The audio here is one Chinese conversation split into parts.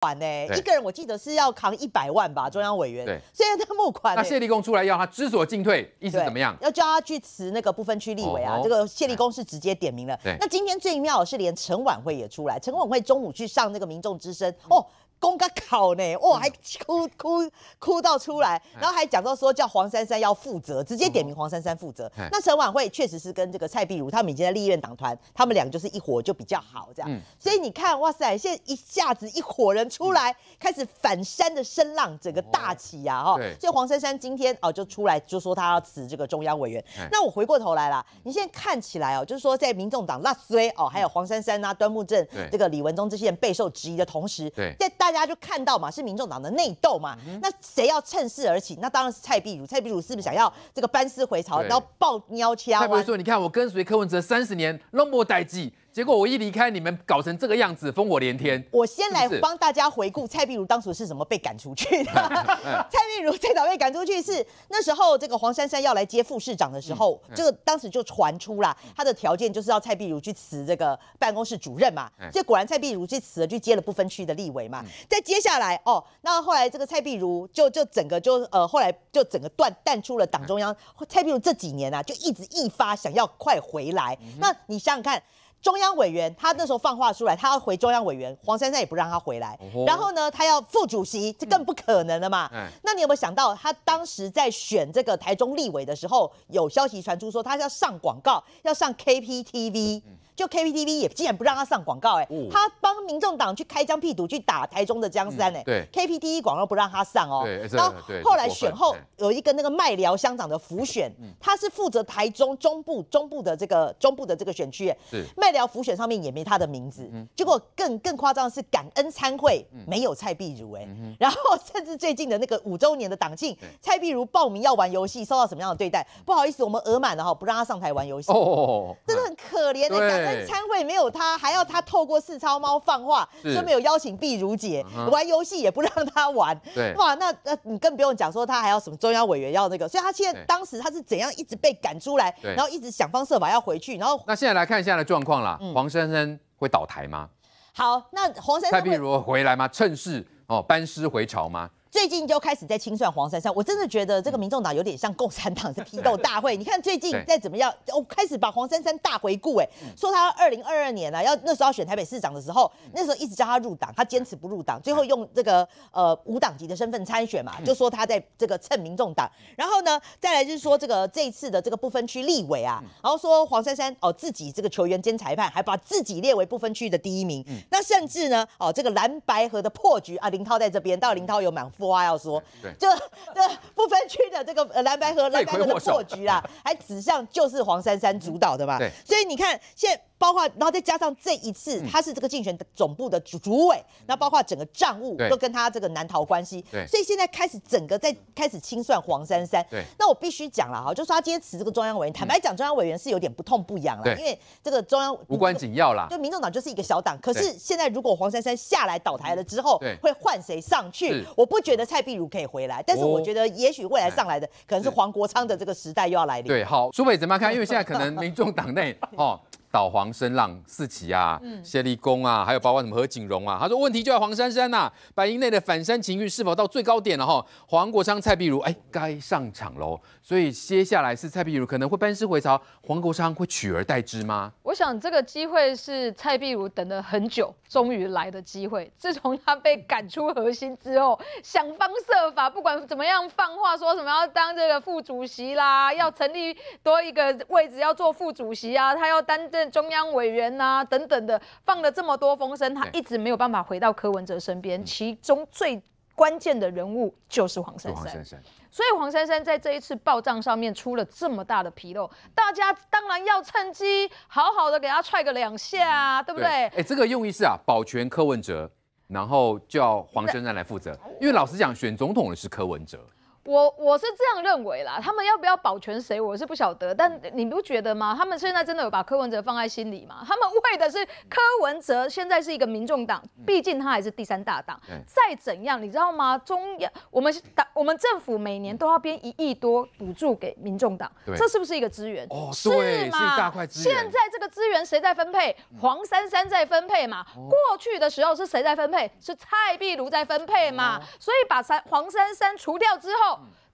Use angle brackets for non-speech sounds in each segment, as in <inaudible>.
款呢？一个人我记得是要扛一百万吧，中央委员。对，虽然他募款，那谢立功出来要他知所进退，意思怎么样？要叫他去辞那个不分区立委啊。这个谢立功是直接点名了。对，那今天最妙的是连陈婉慧也出来，陈婉慧中午去上那个民众之声哦。公个考呢，哇，还哭哭哭到出来，然后还讲到说叫黄珊珊要负责，直接点名黄珊珊负责。那陈婉慧确实是跟这个蔡碧如他们已经在立院党团，他们俩就是一伙就比较好这样。所以你看，哇塞，现在一下子一伙人出来，开始反山的声浪整个大起呀哈。所以黄珊珊今天哦就出来就说他要辞这个中央委员。那我回过头来了，你现在看起来哦，就是说在民众党那衰哦，还有黄珊珊啊、端木正、这个李文忠这些人备受质疑的同时，对在大。大家就看到嘛，是民众党的内斗嘛。那谁要趁势而起？那当然是蔡壁如。蔡壁如是不是想要这个班师回朝，然后抱腰枪？蔡壁如，你看我跟随柯文哲三十年，那莫代志。结果我一离开，你们搞成这个样子，烽火连天。我先来帮大家回顾蔡碧如当初是怎么被赶出去的。<laughs> 蔡碧如最早被赶出去是那时候，这个黄珊珊要来接副市长的时候，这个当时就传出了他的条件，就是要蔡碧如去辞这个办公室主任嘛。这果然蔡碧如去辞了，去接了不分区的立委嘛。再接下来哦，那后来这个蔡碧如就就整个就呃后来就整个断淡出了党中央。蔡碧如这几年啊，就一直一发想要快回来。那你想想看。中央委员，他那时候放话出来，他要回中央委员，黄珊珊也不让他回来。然后呢，他要副主席，这更不可能了嘛。那你有没有想到，他当时在选这个台中立委的时候，有消息传出说他要上广告，要上 KPTV。就 K P T V 也竟然不让他上广告，哎，他帮民众党去开疆辟土，去打台中的江山，哎，对，K P T V 广告不让他上哦，对，然后后来选后有一个那个麦寮乡长的浮选，他是负责台中中部中部的这个中部的这个选区，对，麦寮浮选上面也没他的名字，嗯，结果更更夸张的是感恩参会没有蔡碧如，哎，然后甚至最近的那个五周年的党庆，蔡碧如报名要玩游戏，受到什么样的对待？不好意思，我们额满了哈，不让他上台玩游戏，哦，真的很可怜的感参会没有他，还要他透过四超猫放话，说没有邀请碧如姐玩游戏，也不让他玩，对哇，那那你更不用讲说他还要什么中央委员要那个，所以他现在当时他是怎样一直被赶出来，然后一直想方设法要回去，然后那现在来看现在的状况啦，黄珊珊会倒台吗？好，那黄珊珊蔡碧如回来吗？趁势哦，班师回朝吗？最近就开始在清算黄珊珊，我真的觉得这个民众党有点像共产党的批斗大会。你看最近再怎么样，哦，开始把黄珊珊大回顾，哎，说他二零二二年啊，要那时候要选台北市长的时候，那时候一直叫他入党，他坚持不入党，最后用这个呃无党籍的身份参选嘛，就说他在这个蹭民众党。然后呢，再来就是说这个这一次的这个不分区立委啊，然后说黄珊珊哦自己这个球员兼裁判，还把自己列为不分区的第一名。那甚至呢哦这个蓝白河的破局啊，林涛在这边，到林涛有满。不花要说，对，就这 <laughs> 不分区的这个呃蓝白河蓝白河的错局啊，<laughs> 还指向就是黄珊珊主导的嘛，对，所以你看现在包括，然后再加上这一次他是这个竞选总部的主主委，那、包括整个账务都跟他这个难逃关系，对，所以现在开始整个在开始清算黄珊珊，对，那我必须讲了哈，就说他今天辞这个中央委员，坦白讲中央委员是有点不痛不痒了，因为这个中央无关紧要啦，就民众党就是一个小党，可是现在如果黄珊珊下来倒台了之后，对，会换谁上去？我不觉。觉得蔡壁如可以回来，但是我觉得也许未来上来的可能是黄国昌的这个时代又要来临。对，好，苏北怎么看？因为现在可能民众党内 <laughs> 哦。导黄生浪四起啊，谢立功啊，还有包括什么何景荣啊，他说问题就在黄珊珊呐，白银内的反山情绪是否到最高点了哈？黄国昌蔡碧如哎，该上场喽，所以接下来是蔡碧如可能会班师回朝，黄国昌会取而代之吗？我想这个机会是蔡碧如等了很久，终于来的机会。自从他被赶出核心之后，想方设法，不管怎么样放话说什么要当这个副主席啦，要成立多一个位置要做副主席啊，他要担这。中央委员呐等等的放了这么多风声，他一直没有办法回到柯文哲身边。其中最关键的人物就是黄珊珊，所以黄珊珊在这一次报账上面出了这么大的纰漏，大家当然要趁机好好的给他踹个两下啊，对不对？哎，这个用意是啊，保全柯文哲，然后叫黄珊珊来负责。因为老实讲，选总统的是柯文哲。我我是这样认为啦，他们要不要保全谁，我是不晓得。但你不觉得吗？他们现在真的有把柯文哲放在心里吗？他们为的是柯文哲现在是一个民众党，毕竟他还是第三大党。再怎样，你知道吗？中央我们党我们政府每年都要编一亿多补助给民众党，这是不是一个资源？哦，对，是一大块资源。现在这个资源谁在分配？黄珊珊在分配嘛？过去的时候是谁在分配？是蔡碧如在分配嘛？所以把三黄珊珊除掉之后。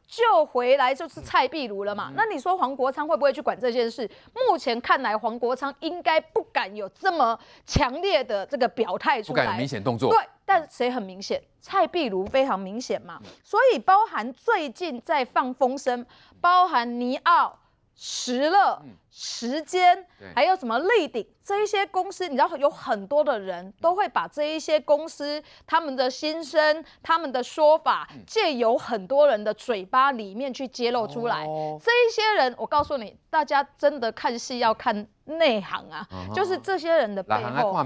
就回来就是蔡壁如了嘛？那你说黄国昌会不会去管这件事？目前看来，黄国昌应该不敢有这么强烈的这个表态出来，不敢明显动作。对，但谁很明显？蔡壁如非常明显嘛？所以包含最近在放风声，包含尼奥、石勒。时间，还有什么立鼎这一些公司，你知道有很多的人都会把这一些公司他们的心声、他们的说法，借由很多人的嘴巴里面去揭露出来。这一些人，我告诉你，大家真的看戏要看内行啊，就是这些人的背后，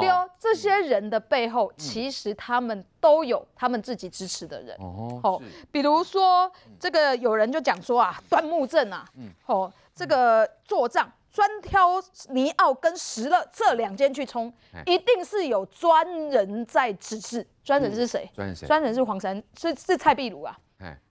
对哦，这些人的背后，其实他们都有他们自己支持的人。哦，比如说这个有人就讲说啊，端木正啊，嗯，好。这个做账，专挑尼奥跟石勒这两间去冲，一定是有专人在指示。专人是谁？专人谁？专人是黄山，是是蔡壁如啊。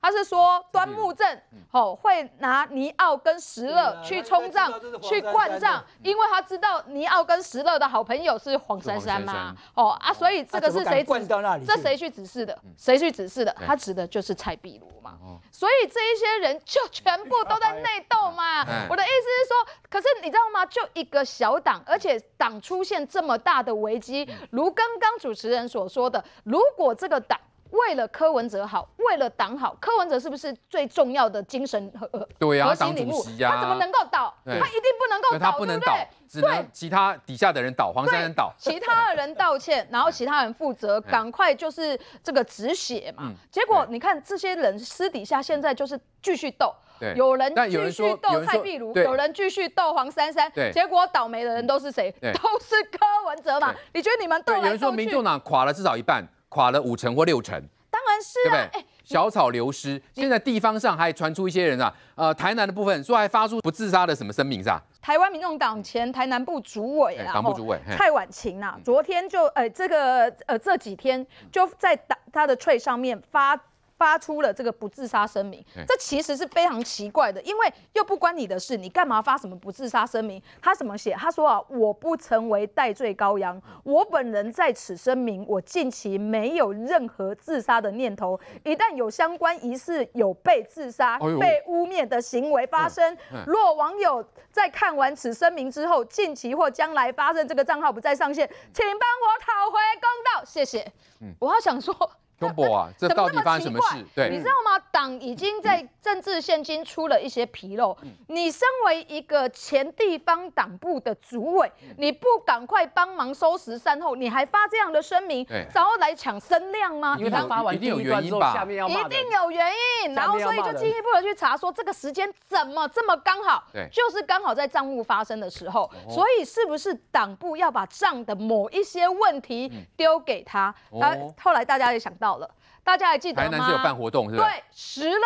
他是说端木正哦会拿尼奥跟石勒去冲账去灌账，因为他知道尼奥跟石勒的好朋友是黄珊珊嘛哦啊，所以这个是谁灌到那里？这谁去指示的？谁去指示的？他指的就是蔡壁如嘛。所以这一些人就全部都在内斗嘛。我的意思是说，可是你知道吗？就一个小党，而且党出现这么大的危机，如刚刚主持人所说的，如果这个党。为了柯文哲好，为了党好，柯文哲是不是最重要的精神和核心主席呀？他怎么能够倒？他一定不能够倒，对，只能其他底下的人倒，黄珊珊倒，其他的人道歉，然后其他人负责，<laughs> 赶快就是这个止血嘛。结果你看这些人私底下现在就是继续斗，有人继续斗蔡壁如，有人继续斗黄珊珊，结果倒霉的人都是谁？都是柯文哲嘛？你觉得你们斗来斗去？有人说民进党垮了至少一半。垮了五成或六成，当然是对不对？小草流失，现在地方上还传出一些人啊，呃，台南的部分说还发出不自杀的什么声明，是啊。台湾民众党前台南部主委啊，党部主委蔡婉晴啊，昨天就呃这个呃这几天就在打他的推上面发。发出了这个不自杀声明，这其实是非常奇怪的，因为又不关你的事，你干嘛发什么不自杀声明？他怎么写？他说啊，我不成为代罪羔羊，我本人在此声明，我近期没有任何自杀的念头。一旦有相关疑似有被自杀、被污蔑的行为发生，若网友在看完此声明之后，近期或将来发生这个账号不再上线，请帮我讨回公道，谢谢。我好想说。东博啊，这到底发生什么事？对，你知道吗？党已经在政治现金出了一些纰漏。你身为一个前地方党部的主委，你不赶快帮忙收拾善后，你还发这样的声明，然后来抢声量吗？因为他发完一定有原因吧？一定有原因。然后所以就进一步去查，说这个时间怎么这么刚好？对，就是刚好在账务发生的时候。所以是不是党部要把账的某一些问题丢给他？他后来大家也想到。到了。大家还记得吗？台南有办活动是吗？对，实了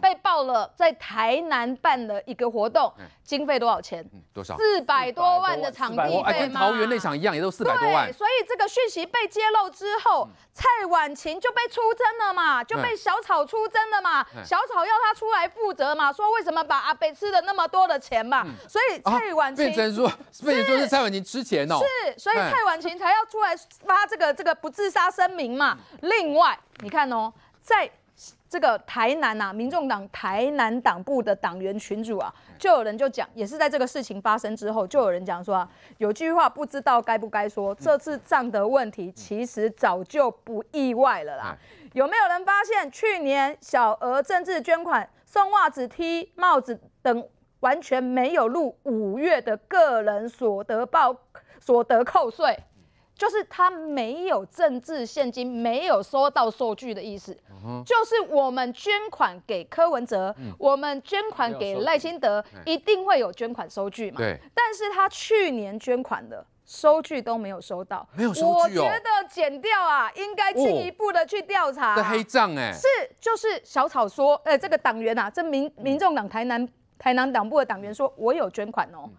被爆了，在台南办了一个活动，经费多少钱？多少？四百多万的场地费吗？跟桃园那场一样，也都四百多万。所以这个讯息被揭露之后，蔡婉晴就被出征了嘛，就被小草出征了嘛。小草要他出来负责嘛，说为什么把阿北吃了那么多的钱嘛。所以蔡婉晴成说，被说是蔡婉晴吃钱哦。是，所以蔡婉晴才要出来发这个这个不自杀声明嘛。另外。你看哦，在这个台南呐，民众党台南党部的党员群主啊，就有人就讲，也是在这个事情发生之后，就有人讲说啊，有句话不知道该不该说，这次账的问题其实早就不意外了啦。有没有人发现，去年小额政治捐款送袜子、踢帽子等，完全没有入五月的个人所得报所得扣税？就是他没有政治现金，没有收到收据的意思。就是我们捐款给柯文哲，我们捐款给赖清德，一定会有捐款收据嘛？但是他去年捐款的收据都没有收到，没有收据哦。我觉得剪掉啊，应该进一步的去调查。这黑账哎，是就是小草说，呃，这个党员啊，这民民众党台南台南党部的党员说，我有捐款哦。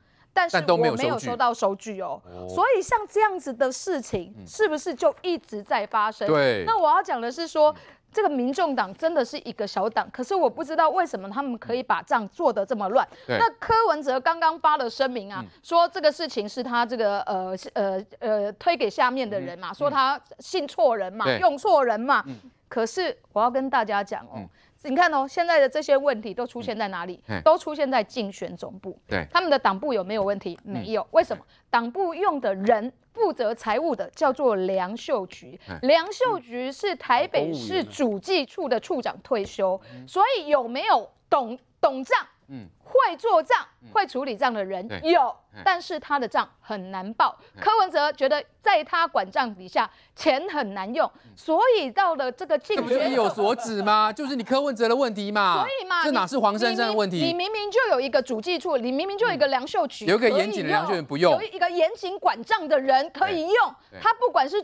但是我没有收到收据哦，所以像这样子的事情是不是就一直在发生？对。那我要讲的是说，这个民众党真的是一个小党，可是我不知道为什么他们可以把账做得这么乱。那柯文哲刚刚发了声明啊，说这个事情是他这个呃呃呃推给下面的人嘛，说他信错人嘛，用错人嘛。可是我要跟大家讲哦。你看哦，现在的这些问题都出现在哪里？都出现在竞选总部。对，他们的党部有没有问题？没有。为什么？党部用的人负责财务的叫做梁秀菊，梁秀菊是台北市主计处的处长退休，所以有没有懂懂账？嗯，会做账、会处理账的人有，但是他的账很难报。柯文哲觉得在他管账底下，钱很难用，所以到了这个境界，这不就意有所指吗？<laughs> 就是你柯文哲的问题嘛。所以嘛，这哪是黄珊珊的问题？你明明就有一个主计处，你明明就有一个梁秀菊，有一个严谨的梁秀菊不用，有一个严谨管账的人可以用。他不管是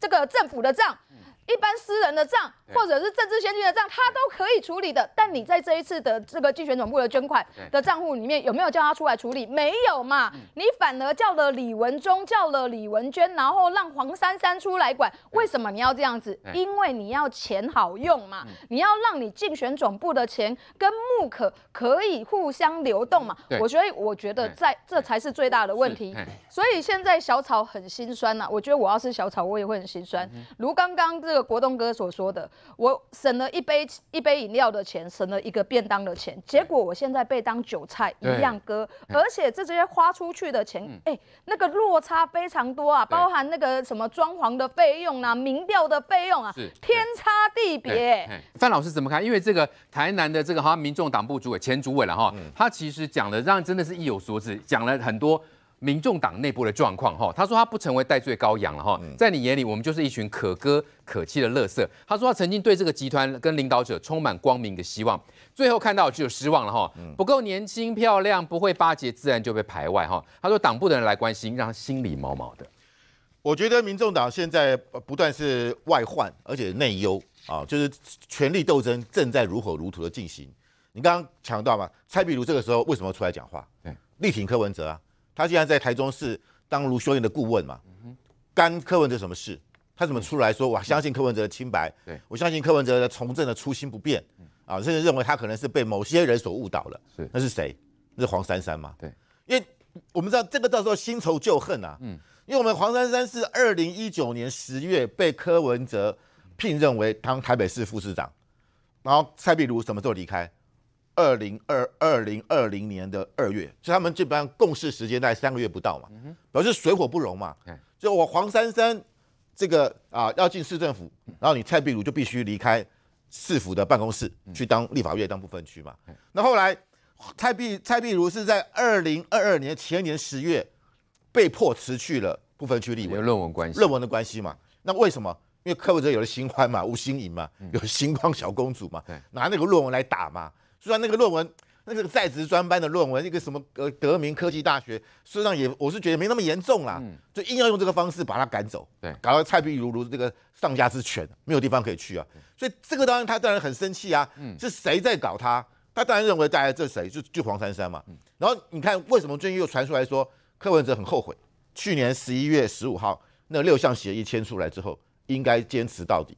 这个政府的账。一般私人的账或者是政治先进的账，他都可以处理的。但你在这一次的这个竞选总部的捐款的账户里面，有没有叫他出来处理？没有嘛？你反而叫了李文忠，叫了李文娟，然后让黄珊珊出来管。为什么你要这样子？因为你要钱好用嘛，你要让你竞选总部的钱跟木可可以互相流动嘛。我觉得，我觉得在这才是最大的问题。所以现在小草很心酸呐。我觉得我要是小草，我也会很心酸。如刚刚这个。国栋哥所说的，我省了一杯一杯饮料的钱，省了一个便当的钱，结果我现在被当韭菜一样割，而且这些花出去的钱，哎，那个落差非常多啊，包含那个什么装潢的费用啊，民调的费用啊，天差地别。范老师怎么看？因为这个台南的这个哈民众党部主委前主委了哈，他其实讲了，让真的是一有所指，讲了很多。民众党内部的状况，哈，他说他不成为戴罪羔羊了，哈，在你眼里我们就是一群可歌可泣的乐色。他说他曾经对这个集团跟领导者充满光明的希望，最后看到只有失望了，哈，不够年轻漂亮，不会巴结，自然就被排外，哈。他说党部的人来关心，让他心里毛毛的。我觉得民众党现在不断是外患，而且内忧啊，就是权力斗争正在如火如荼的进行。你刚刚强调嘛，蔡壁如这个时候为什么出来讲话，力挺柯文哲啊？他现然在台中市当卢秀燕的顾问嘛，干柯文哲什么事？他怎么出来说我相信柯文哲的清白？我相信柯文哲的从政的初心不变啊，甚至认为他可能是被某些人所误导了。是，那是谁？那是黄珊珊吗？对，因为我们知道这个叫做新仇旧恨啊。嗯，因为我们黄珊珊是二零一九年十月被柯文哲聘任为当台北市副市长，然后蔡壁如什么时候离开？二零二二零二零年的二月，所以他们基本上共事时间大概三个月不到嘛，表示水火不容嘛。就我黄珊珊这个啊，要进市政府，然后你蔡壁如就必须离开市府的办公室去当立法院当不分区嘛。那后来蔡壁蔡壁如是在二零二二年前年十月被迫辞去了不分区立委，为论文关系，论文的关系嘛。那为什么？因为柯文哲有了新欢嘛，吴新颖嘛，有新光小公主嘛，拿那个论文来打嘛。虽然那个论文，那个在职专班的论文，一个什么呃德明科技大学，事实上也我是觉得没那么严重啦，就硬要用这个方式把他赶走，对，搞到蔡碧如如这个上家之犬，没有地方可以去啊，所以这个当然他当然很生气啊，是谁在搞他？他当然认为大家这谁就就黄珊珊嘛，然后你看为什么最近又传出来说柯文哲很后悔，去年十一月十五号那六项协议签出来之后，应该坚持到底，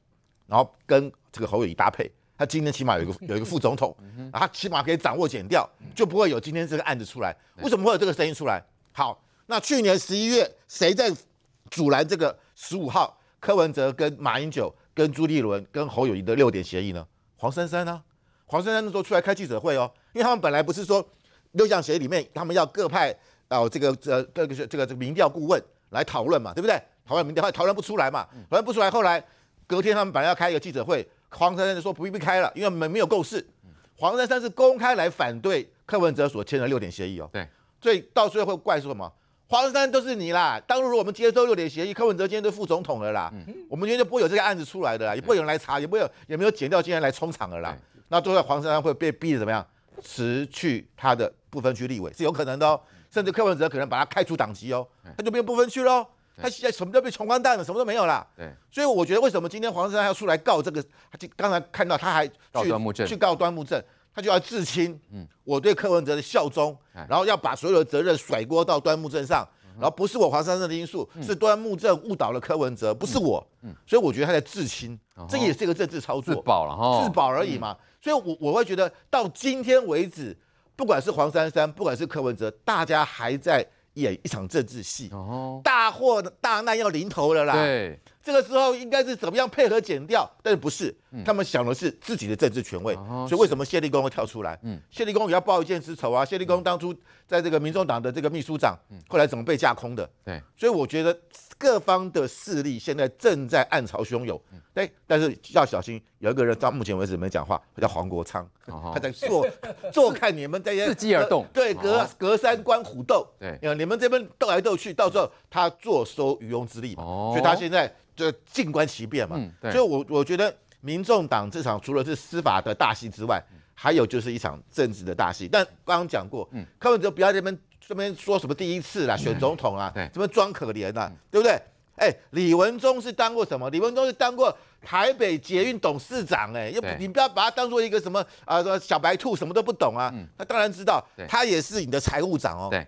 然后跟这个侯友谊搭配。他今天起码有一个有一个副总统，他起码可以掌握剪掉，就不会有今天这个案子出来。为什么会有这个声音出来？好，那去年十一月谁在阻拦这个十五号柯文哲跟马英九跟朱立伦跟侯友谊的六点协议呢？黄珊珊呢？黄珊珊那时候出来开记者会哦，因为他们本来不是说六项协议里面他们要各派哦这个呃各个这个这个民调顾问来讨论嘛，对不对？讨论民调，后讨论不出来嘛，讨论不出来，后来隔天他们本来要开一个记者会。黄珊珊就说不必开了，因为没没有共识。黄珊珊是公开来反对柯文哲所签的六点协议哦。对，所以到最后怪说什么？黄珊珊都是你啦。当初我们接受六点协议，柯文哲今天都副总统了啦，我们天就不会有这个案子出来的，也不会有人来查，也不会有也没有剪掉，今天来冲场了啦。那最后黄珊珊会被逼得怎么样？辞去他的不分区立委是有可能的哦，甚至柯文哲可能把他开除党籍哦，他就变不分区喽。他现在什么都被穷光蛋了？什么都没有了。对，所以我觉得为什么今天黄珊珊要出来告这个？就刚才看到他还去去告端木正，他就要自清。嗯，我对柯文哲的效忠，然后要把所有的责任甩锅到端木正上，然后不是我黄珊珊的因素，是端木正误导了柯文哲，不是我。嗯，所以我觉得他在自清，这也是一个政治操作，自保了哈，自保而已嘛。所以，我我会觉得到今天为止，不管是黄珊珊，不管是柯文哲，大家还在。演一场政治戏，大祸大难要临头了啦。这个时候应该是怎么样配合减掉，但是不是？他们想的是自己的政治权位，所以为什么谢立功会跳出来？嗯，谢立功也要报一箭之仇啊！谢立功当初在这个民众党的这个秘书长，后来怎么被架空的？对，所以我觉得各方的势力现在正在暗潮汹涌。对，但是要小心，有一个人到目前为止没讲话，叫黄国昌，他在坐 <laughs> 坐看你们在伺机而动，对，隔隔山观虎斗。对，你你们这边斗来斗去，到时候他坐收渔翁之利嘛。哦，所以他现在。就静观其变嘛，所以，我我觉得，民众党这场除了是司法的大戏之外，还有就是一场政治的大戏。但刚刚讲过，嗯，柯文哲不要这边这边说什么第一次啦，选总统啊，对，怎么装可怜啊，对不对？哎，李文忠是当过什么？李文忠是当过台北捷运董事长，哎，又你不要把他当做一个什么啊，小白兔，什么都不懂啊？嗯，他当然知道，他也是你的财务长哦。对，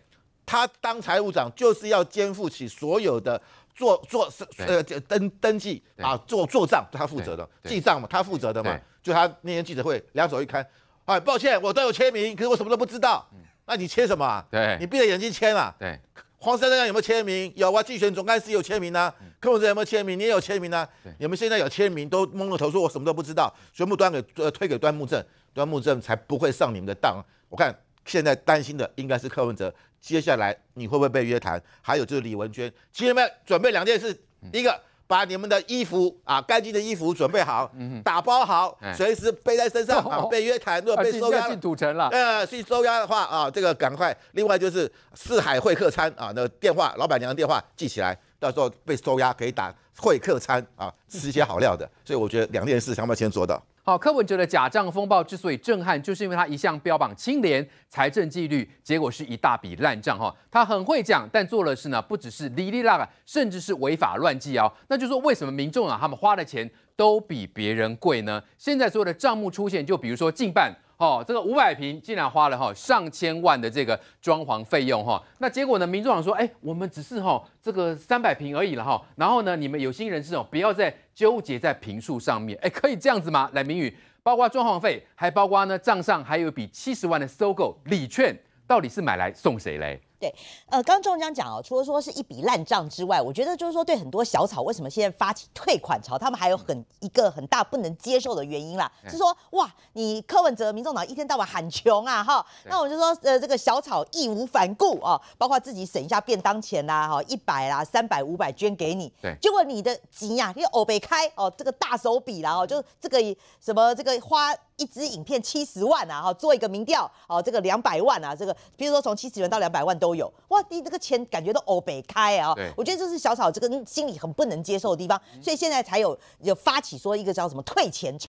他当财务长就是要肩负起所有的。做做是呃登登记啊，做做账他负责的，记账嘛他负责的嘛，就他那天记者会两手一摊，哎抱歉我都有签名，可是我什么都不知道，那你签什么？对你闭着眼睛签啊？对，<laughs> 黄山珊有没有签名？有啊，季选总干事有签名呢，柯文哲有没有签名？你也有签名呢，你们现在有签名都蒙了头说我什么都不知道，全部端给呃推给端木正，端木正才不会上你们的当，我看。现在担心的应该是柯文哲，接下来你会不会被约谈？还有就是李文娟，你们准备两件事：一个把你们的衣服啊，干净的衣服准备好，打包好，随时背在身上 <laughs> 啊。被约谈如果被收押，了，呃，去收押的话啊，这个赶快。另外就是四海会客餐啊，那电话老板娘电话记起来，到时候被收押可以打。会客餐啊，吃一些好料的，<laughs> 所以我觉得两件事，想不想先做到？好，柯文哲的假账风暴之所以震撼，就是因为他一向标榜清廉、财政纪律，结果是一大笔烂账哈。他很会讲，但做的事呢，不只是哩啦啦，甚至是违法乱纪哦。那就说，为什么民众啊，他们花的钱都比别人贵呢？现在所有的账目出现，就比如说近半。哦，这个五百平竟然花了哈上千万的这个装潢费用哈，那结果呢？民主党说，哎，我们只是哈这个三百平而已了哈。然后呢，你们有心人士哦，不要再纠结在平数上面，哎，可以这样子吗？来，明宇，包括装潢费，还包括呢账上还有一笔七十万的收购礼券，到底是买来送谁嘞？对，呃，刚中奖讲哦，除了说是一笔烂账之外，我觉得就是说对很多小草，为什么现在发起退款潮？他们还有很一个很大不能接受的原因啦，是说哇，你柯文哲、民众党一天到晚喊穷啊，哈，那我就说，呃，这个小草义无反顾啊，包括自己省一下便当钱啦，哈，一百啦、三百、五百捐给你，对，结果你的急呀，你欧北开哦，这个大手笔啦，哦，就这个什么这个花。一支影片七十万啊，哈，做一个民调，啊，这个两百万啊，这个，比如说从七十元到两百万都有，哇，你这个钱感觉都欧北开啊，我觉得这是小草这个心里很不能接受的地方，所以现在才有有发起说一个叫什么退钱。